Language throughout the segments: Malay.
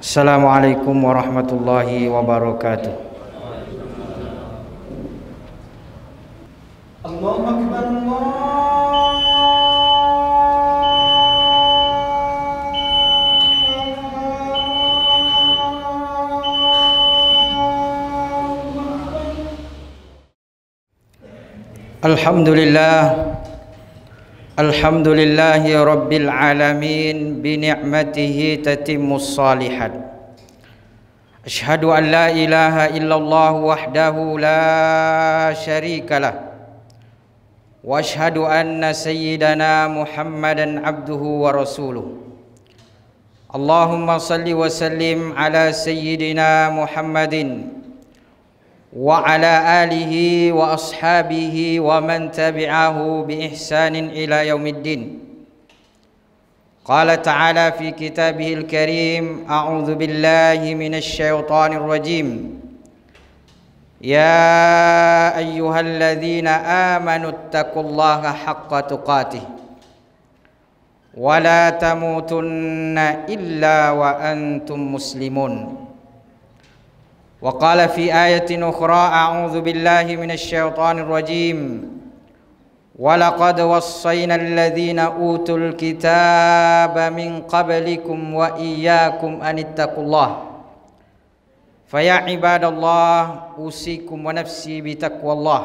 Assalamualaikum warahmatullahi wabarakatuh. Allahu akbar Allah. Alhamdulillah الحمد لله رب العالمين بنعمته تتم الصالحات اشهد ان لا اله الا الله وحده لا شريك له واشهد ان سيدنا محمدا عبده ورسوله اللهم صل وسلم على سيدنا محمد وعلى آله وأصحابه ومن تبعه بإحسان إلى يوم الدين قال تعالى في كتابه الكريم أعوذ بالله من الشيطان الرجيم يا أيها الذين آمنوا اتقوا الله حق تقاته ولا تموتن إلا وأنتم مسلمون وقال في آية أخرى أعوذ بالله من الشيطان الرجيم ولقد وصينا الذين أوتوا الكتاب من قبلكم وإياكم أن اتقوا الله فيا عباد الله أوصيكم ونفسي بتقوى الله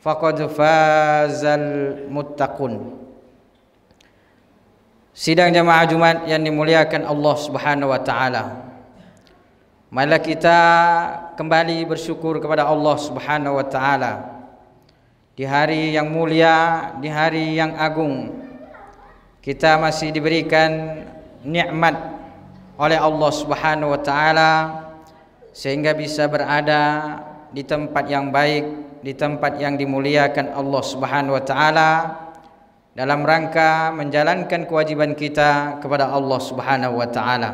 فقد فاز المتقون Sidang jemaah Jumat yang dimuliakan Allah Subhanahu wa taala. Malah kita kembali bersyukur kepada Allah Subhanahu wa taala. Di hari yang mulia, di hari yang agung kita masih diberikan nikmat oleh Allah Subhanahu wa taala sehingga bisa berada di tempat yang baik, di tempat yang dimuliakan Allah Subhanahu wa taala dalam rangka menjalankan kewajiban kita kepada Allah Subhanahu wa taala.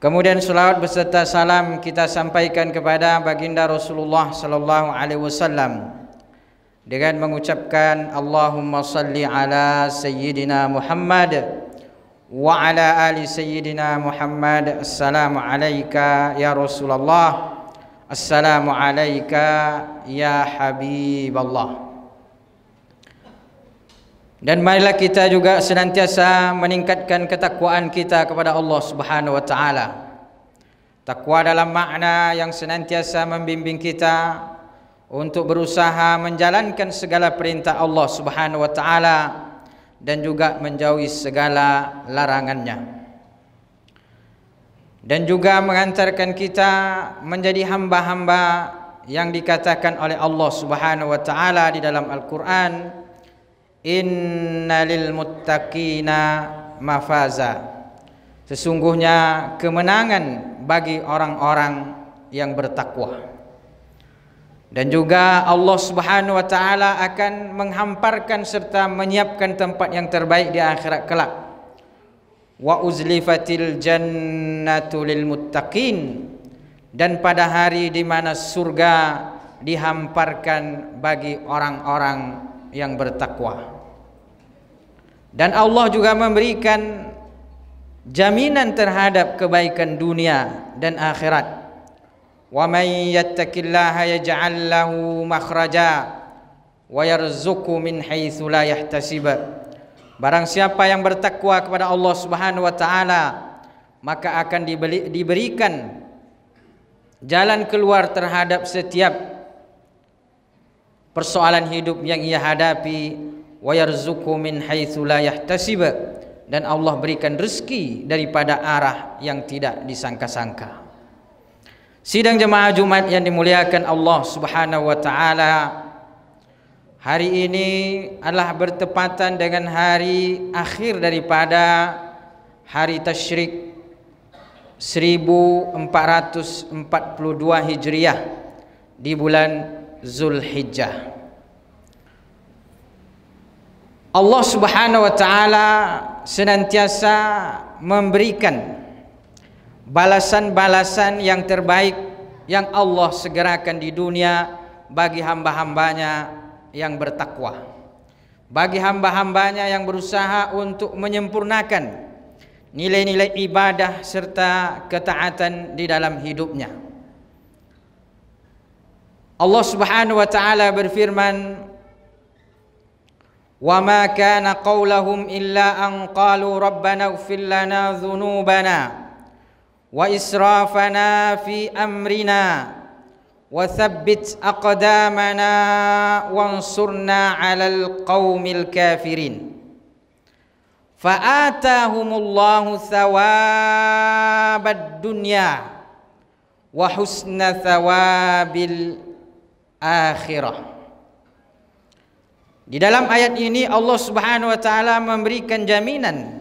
Kemudian salawat beserta salam kita sampaikan kepada baginda Rasulullah sallallahu alaihi wasallam dengan mengucapkan Allahumma salli ala sayyidina Muhammad wa ala ali sayyidina Muhammad assalamu alayka ya Rasulullah assalamu alayka ya habiballah Allah dan marilah kita juga senantiasa meningkatkan ketakwaan kita kepada Allah Subhanahu wa taala. Takwa dalam makna yang senantiasa membimbing kita untuk berusaha menjalankan segala perintah Allah Subhanahu wa taala dan juga menjauhi segala larangannya. Dan juga mengantarkan kita menjadi hamba-hamba yang dikatakan oleh Allah Subhanahu wa taala di dalam Al-Qur'an innalil muttaqina mafaza sesungguhnya kemenangan bagi orang-orang yang bertakwa dan juga Allah Subhanahu wa taala akan menghamparkan serta menyiapkan tempat yang terbaik di akhirat kelak wa uzlifatil jannatu lil muttaqin dan pada hari di mana surga dihamparkan bagi orang-orang yang bertakwa. Dan Allah juga memberikan jaminan terhadap kebaikan dunia dan akhirat. Wa may yattaqillaha yaj'al lahu makhraja wa min haitsu la yahtasib. Barang siapa yang bertakwa kepada Allah Subhanahu wa taala, maka akan diberikan jalan keluar terhadap setiap persoalan hidup yang ia hadapi wa yarzuqu min haitsu la yahtasib dan Allah berikan rezeki daripada arah yang tidak disangka-sangka. Sidang jemaah Jumat yang dimuliakan Allah Subhanahu wa taala hari ini adalah bertepatan dengan hari akhir daripada hari tasyrik 1442 Hijriah di bulan Zulhijjah. Allah Subhanahu wa taala senantiasa memberikan balasan-balasan yang terbaik yang Allah segerakan di dunia bagi hamba-hambanya yang bertakwa. Bagi hamba-hambanya yang berusaha untuk menyempurnakan nilai-nilai ibadah serta ketaatan di dalam hidupnya. Allah Subhanahu wa taala berfirman وما كان قولهم إلا أن قالوا ربنا اغفر لنا ذنوبنا وإسرافنا في أمرنا وثبت أقدامنا وانصرنا على القوم الكافرين فآتاهم الله ثواب الدنيا وحسن ثواب الآخرة Di dalam ayat ini Allah Subhanahu wa taala memberikan jaminan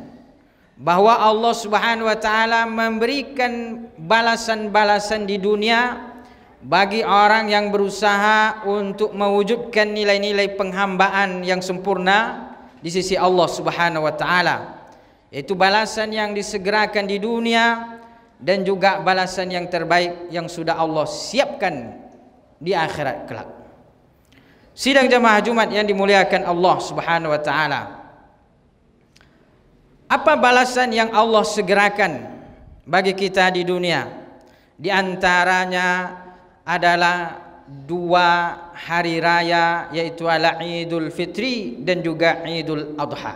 bahwa Allah Subhanahu wa taala memberikan balasan-balasan di dunia bagi orang yang berusaha untuk mewujudkan nilai-nilai penghambaan yang sempurna di sisi Allah Subhanahu wa taala. Itu balasan yang disegerakan di dunia dan juga balasan yang terbaik yang sudah Allah siapkan di akhirat kelak. Sidang jamaah Jumat yang dimuliakan Allah Subhanahu wa taala. Apa balasan yang Allah segerakan bagi kita di dunia? Di antaranya adalah dua hari raya yaitu Idul Fitri dan juga Idul Adha.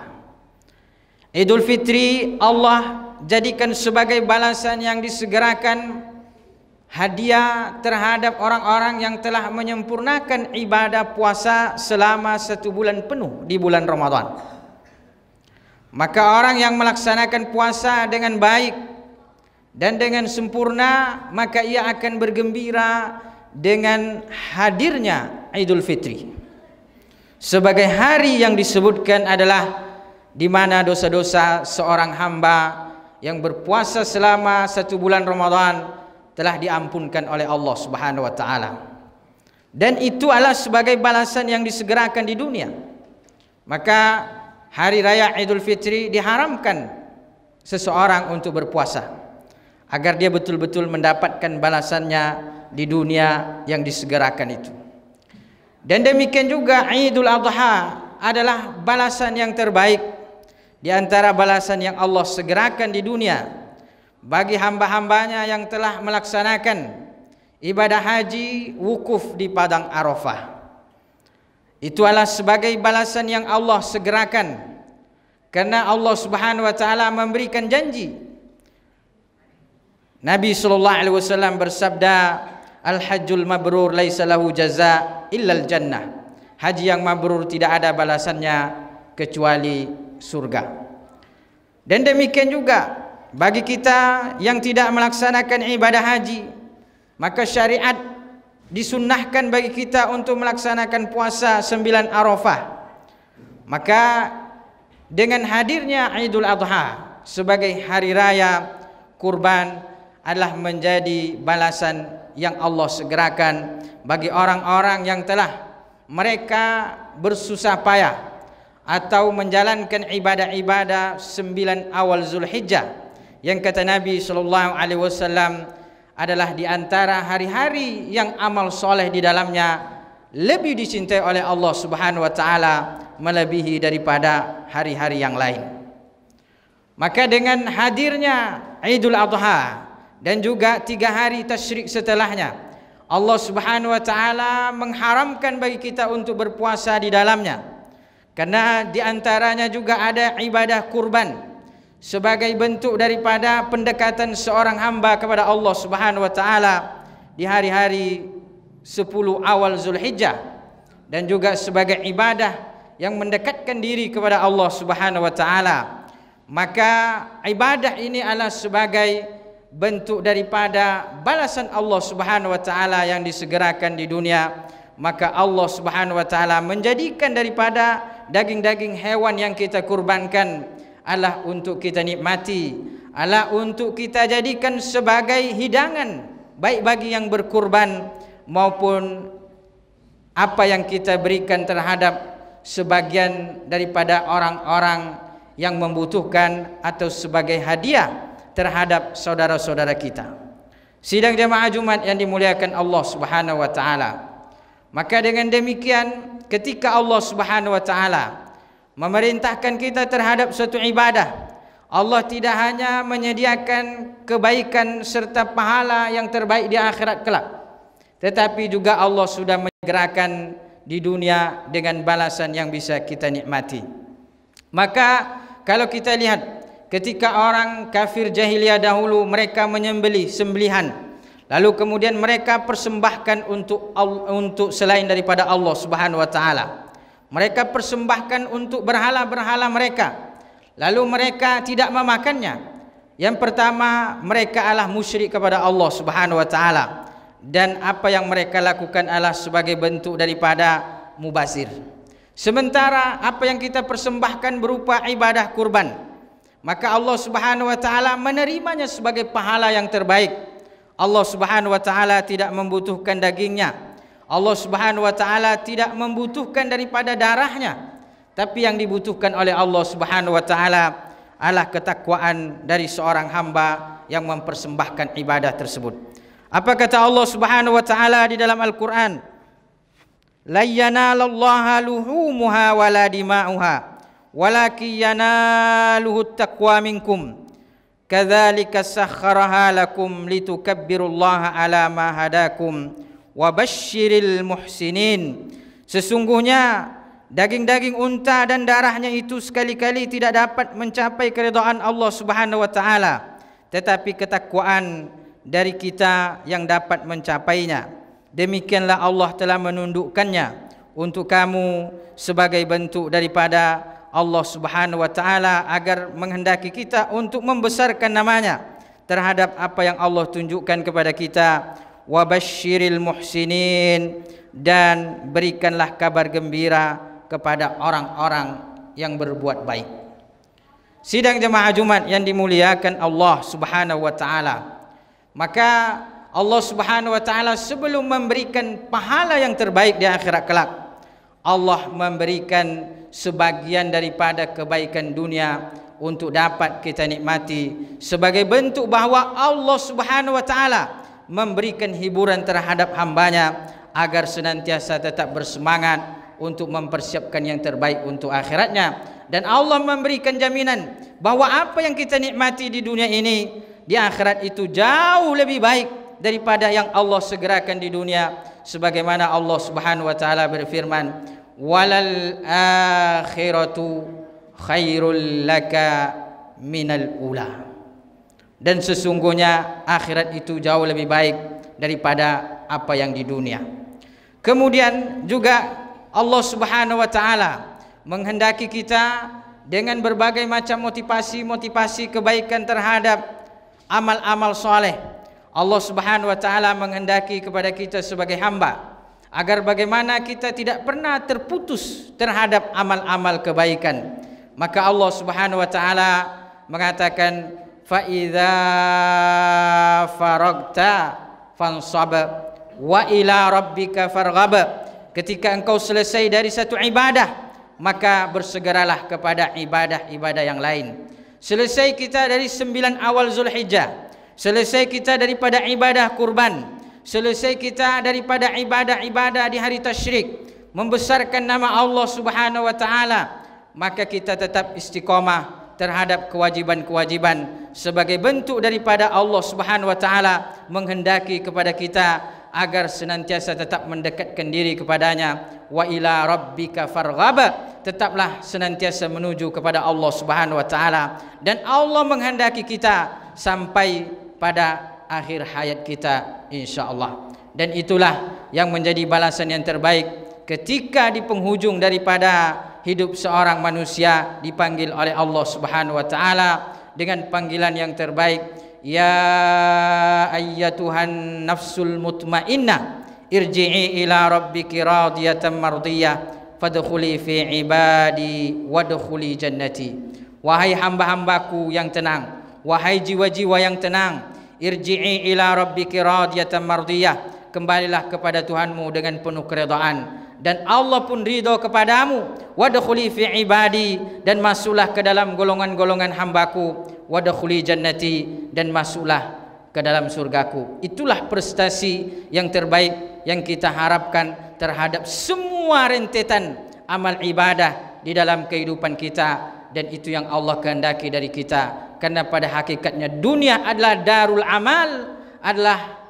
Idul Fitri Allah jadikan sebagai balasan yang disegerakan hadiah terhadap orang-orang yang telah menyempurnakan ibadah puasa selama satu bulan penuh di bulan Ramadan. Maka orang yang melaksanakan puasa dengan baik dan dengan sempurna, maka ia akan bergembira dengan hadirnya Idul Fitri. Sebagai hari yang disebutkan adalah di mana dosa-dosa seorang hamba yang berpuasa selama satu bulan Ramadan telah diampunkan oleh Allah Subhanahu wa taala. Dan itu adalah sebagai balasan yang disegerakan di dunia. Maka hari raya Idul Fitri diharamkan seseorang untuk berpuasa agar dia betul-betul mendapatkan balasannya di dunia yang disegerakan itu. Dan demikian juga Idul Adha adalah balasan yang terbaik di antara balasan yang Allah segerakan di dunia bagi hamba-hambanya yang telah melaksanakan ibadah haji wukuf di padang Arafah. Itu adalah sebagai balasan yang Allah segerakan kerana Allah Subhanahu wa taala memberikan janji. Nabi sallallahu alaihi wasallam bersabda, "Al-hajjul mabrur laisa lahu jazaa' illa jannah Haji yang mabrur tidak ada balasannya kecuali surga. Dan demikian juga bagi kita yang tidak melaksanakan ibadah haji, maka syariat disunnahkan bagi kita untuk melaksanakan puasa sembilan arafah. Maka dengan hadirnya Idul Adha sebagai hari raya kurban adalah menjadi balasan yang Allah segerakan bagi orang-orang yang telah mereka bersusah payah atau menjalankan ibadah-ibadah sembilan awal Zulhijjah yang kata Nabi sallallahu alaihi wasallam adalah di antara hari-hari yang amal soleh di dalamnya lebih dicintai oleh Allah Subhanahu wa taala melebihi daripada hari-hari yang lain. Maka dengan hadirnya Idul Adha dan juga tiga hari tasyrik setelahnya Allah Subhanahu wa taala mengharamkan bagi kita untuk berpuasa di dalamnya. Karena di antaranya juga ada ibadah kurban sebagai bentuk daripada pendekatan seorang hamba kepada Allah Subhanahu wa taala di hari-hari 10 awal Zulhijjah dan juga sebagai ibadah yang mendekatkan diri kepada Allah Subhanahu wa taala maka ibadah ini adalah sebagai bentuk daripada balasan Allah Subhanahu wa taala yang disegerakan di dunia maka Allah Subhanahu wa taala menjadikan daripada daging-daging hewan yang kita kurbankan Allah untuk kita nikmati Allah untuk kita jadikan sebagai hidangan baik bagi yang berkurban maupun apa yang kita berikan terhadap sebagian daripada orang-orang yang membutuhkan atau sebagai hadiah terhadap saudara-saudara kita. Sidang jemaah Jumat yang dimuliakan Allah Subhanahu wa taala. Maka dengan demikian ketika Allah Subhanahu wa taala memerintahkan kita terhadap suatu ibadah Allah tidak hanya menyediakan kebaikan serta pahala yang terbaik di akhirat kelak tetapi juga Allah sudah menggerakkan di dunia dengan balasan yang bisa kita nikmati maka kalau kita lihat ketika orang kafir jahiliyah dahulu mereka menyembeli sembelihan lalu kemudian mereka persembahkan untuk untuk selain daripada Allah Subhanahu wa taala mereka persembahkan untuk berhala-berhala mereka Lalu mereka tidak memakannya Yang pertama mereka adalah musyrik kepada Allah subhanahu wa ta'ala Dan apa yang mereka lakukan adalah sebagai bentuk daripada mubazir Sementara apa yang kita persembahkan berupa ibadah kurban Maka Allah subhanahu wa ta'ala menerimanya sebagai pahala yang terbaik Allah subhanahu wa ta'ala tidak membutuhkan dagingnya Allah Subhanahu wa taala tidak membutuhkan daripada darahnya tapi yang dibutuhkan oleh Allah Subhanahu wa taala adalah ketakwaan dari seorang hamba yang mempersembahkan ibadah tersebut. Apa kata Allah Subhanahu wa taala di dalam Al-Qur'an? La yanalallaha luhumuha wa la dima'uha walaki yanaluhu taqwa minkum. Kadzalika sakharaha lakum litukabbirullaha ala ma hadakum wabashiril muhsinin sesungguhnya daging-daging unta dan darahnya itu sekali-kali tidak dapat mencapai keridhaan Allah Subhanahu wa taala tetapi ketakwaan dari kita yang dapat mencapainya demikianlah Allah telah menundukkannya untuk kamu sebagai bentuk daripada Allah Subhanahu wa taala agar menghendaki kita untuk membesarkan namanya terhadap apa yang Allah tunjukkan kepada kita wabashiril muhsinin dan berikanlah kabar gembira kepada orang-orang yang berbuat baik. Sidang jemaah Jumat yang dimuliakan Allah Subhanahu wa taala. Maka Allah Subhanahu wa taala sebelum memberikan pahala yang terbaik di akhirat kelak, Allah memberikan sebagian daripada kebaikan dunia untuk dapat kita nikmati sebagai bentuk bahawa Allah Subhanahu wa taala memberikan hiburan terhadap hambanya agar senantiasa tetap bersemangat untuk mempersiapkan yang terbaik untuk akhiratnya dan Allah memberikan jaminan bahwa apa yang kita nikmati di dunia ini di akhirat itu jauh lebih baik daripada yang Allah segerakan di dunia sebagaimana Allah Subhanahu wa taala berfirman walal akhiratu khairul laka minal ula' dan sesungguhnya akhirat itu jauh lebih baik daripada apa yang di dunia. Kemudian juga Allah Subhanahu wa taala menghendaki kita dengan berbagai macam motivasi-motivasi kebaikan terhadap amal-amal soleh. Allah Subhanahu wa taala menghendaki kepada kita sebagai hamba agar bagaimana kita tidak pernah terputus terhadap amal-amal kebaikan. Maka Allah Subhanahu wa taala mengatakan fa idza faragta fansab wa ila rabbika farghab ketika engkau selesai dari satu ibadah maka bersegeralah kepada ibadah-ibadah yang lain selesai kita dari sembilan awal Zulhijjah selesai kita daripada ibadah kurban selesai kita daripada ibadah-ibadah di hari tasyrik membesarkan nama Allah Subhanahu wa taala maka kita tetap istiqamah terhadap kewajiban-kewajiban sebagai bentuk daripada Allah Subhanahu wa taala menghendaki kepada kita agar senantiasa tetap mendekatkan diri kepadanya wa ila rabbika farghab tetaplah senantiasa menuju kepada Allah Subhanahu wa taala dan Allah menghendaki kita sampai pada akhir hayat kita insyaallah dan itulah yang menjadi balasan yang terbaik ketika di penghujung daripada hidup seorang manusia dipanggil oleh Allah Subhanahu wa taala dengan panggilan yang terbaik ya ayyatuhan nafsul mutmainnah irji'i ila rabbiki radiyatan mardiyah fadkhuli fi ibadi wadkhuli jannati wahai hamba-hambaku yang tenang wahai jiwa-jiwa yang tenang irji'i ila rabbiki radiyatan mardiyah kembalilah kepada Tuhanmu dengan penuh keridaan dan Allah pun ridho kepadamu wadkhuli fi ibadi dan masuklah ke dalam golongan-golongan hambaku wadkhuli jannati dan masuklah ke dalam surgaku itulah prestasi yang terbaik yang kita harapkan terhadap semua rentetan amal ibadah di dalam kehidupan kita dan itu yang Allah kehendaki dari kita karena pada hakikatnya dunia adalah darul amal adalah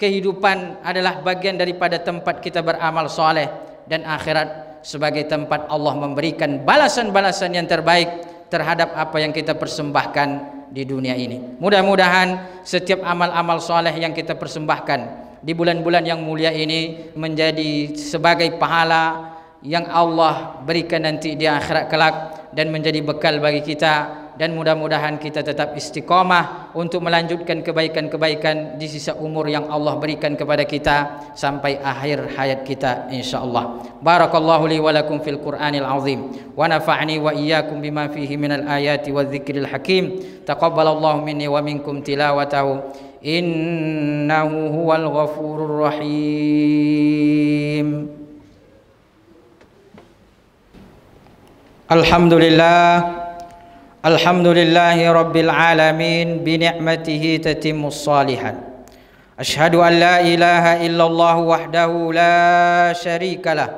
kehidupan adalah bagian daripada tempat kita beramal soleh dan akhirat sebagai tempat Allah memberikan balasan-balasan yang terbaik terhadap apa yang kita persembahkan di dunia ini. Mudah-mudahan setiap amal-amal soleh yang kita persembahkan di bulan-bulan yang mulia ini menjadi sebagai pahala yang Allah berikan nanti di akhirat kelak dan menjadi bekal bagi kita dan mudah-mudahan kita tetap istiqamah untuk melanjutkan kebaikan-kebaikan di sisa umur yang Allah berikan kepada kita sampai akhir hayat kita insyaallah. Barakallahu li wa lakum fil Qur'anil Azim wa nafa'ani wa iyyakum bima fihi minal ayati wadh-dhikril hakim. Taqabbalallahu minni wa minkum tilawatahu. Innahu huwal ghafurur rahim. Alhamdulillah Alhamdulillahi Rabbil Alamin Binikmatihi tatimu salihan Ashadu an la ilaha illallah wahdahu la sharika lah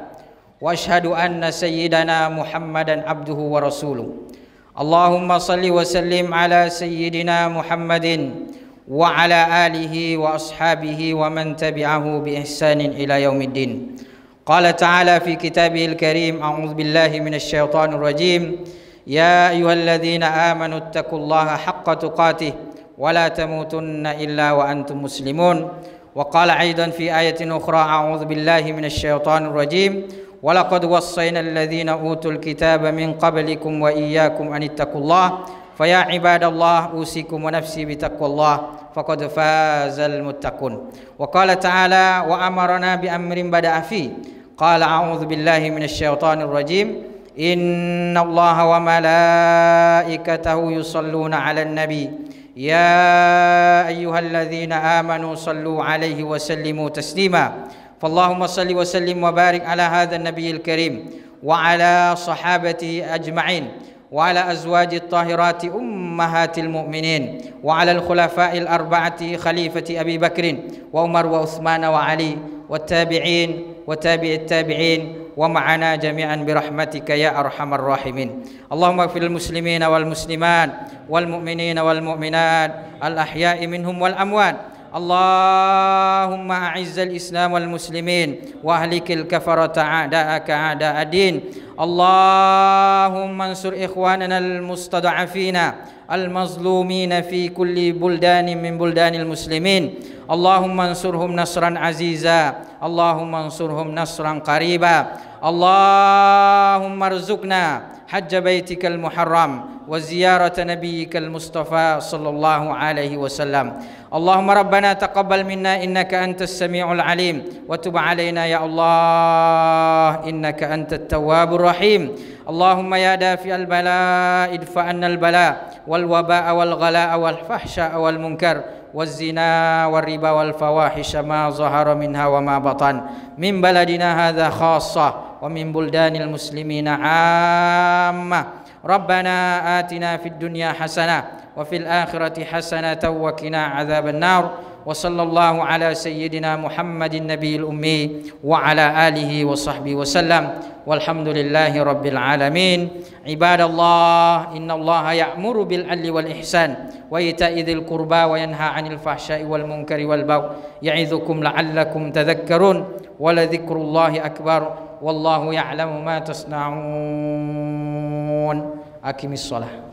Wa ashadu anna sayyidana muhammadan abduhu wa rasuluh Allahumma salli wa sallim ala sayyidina muhammadin Wa ala alihi wa ashabihi wa man tabi'ahu bi ihsanin ila yaumiddin Qala ta'ala fi kitabihil karim A'udhu billahi minasyaitanirrajim Al-Fatihah يا أيها الذين آمنوا اتقوا الله حق تقاته ولا تموتن إلا وأنتم مسلمون وقال أيضا في آية أخرى أعوذ بالله من الشيطان الرجيم ولقد وصينا الذين أوتوا الكتاب من قبلكم وإياكم أن اتقوا الله فيا عباد الله أوصيكم ونفسي بتقوى الله فقد فاز المتقون وقال تعالى وأمرنا بأمر بدأ فيه قال أعوذ بالله من الشيطان الرجيم إن الله وملائكته يصلون على النبي يا أيها الذين آمنوا صلوا عليه وسلموا تسليما فاللهم صل وسلم وبارك على هذا النبي الكريم وعلى صحابته أجمعين وعلى أزواج الطاهرات أمهات المؤمنين وعلى الخلفاء الأربعة خليفة أبي بكر وعمر وعثمان وعلي والتابعين وتابع التابعين ومعنا جميعا برحمتك يا أرحم الراحمين اللهم اغفر للمسلمين والمسلمات والمؤمنين والمؤمنات الأحياء منهم والأموات اللهم أعز الإسلام والمسلمين وأهلك الكفرة أعداءك أعداء الدين اللهم انصر إخواننا المستضعفين المظلومين في كل بلدان من بلدان المسلمين اللهم انصرهم نصرا عزيزا اللهم انصرهم نصرا قريبا اللهم ارزقنا حج بيتك المحرم وزيارة نبيك المصطفى صلى الله عليه وسلم اللهم ربنا تقبل منا إنك أنت السميع العليم وتب علينا يا الله إنك أنت التواب الرحيم اللهم يا دافع البلاء ادفع عنا البلاء والوباء والغلاء والفحشاء والمنكر والزنا والربا والفواحش ما ظهر منها وما بطن من بلدنا هذا خاصة ومن بلدان المسلمين عامة ربنا آتنا في الدنيا حسنة وفي الآخرة حسنة وقنا عذاب النار وصلى الله على سيدنا محمد النبي الأمي وعلى آله وصحبه وسلم والحمد لله رب العالمين عباد الله إن الله يأمر بالعدل والإحسان وإيتاء ذي القربى وينهى عن الفحشاء والمنكر والبغي يعظكم لعلكم تذكرون ولذكر الله أكبر والله يعلم ما تصنعون أكم الصلاة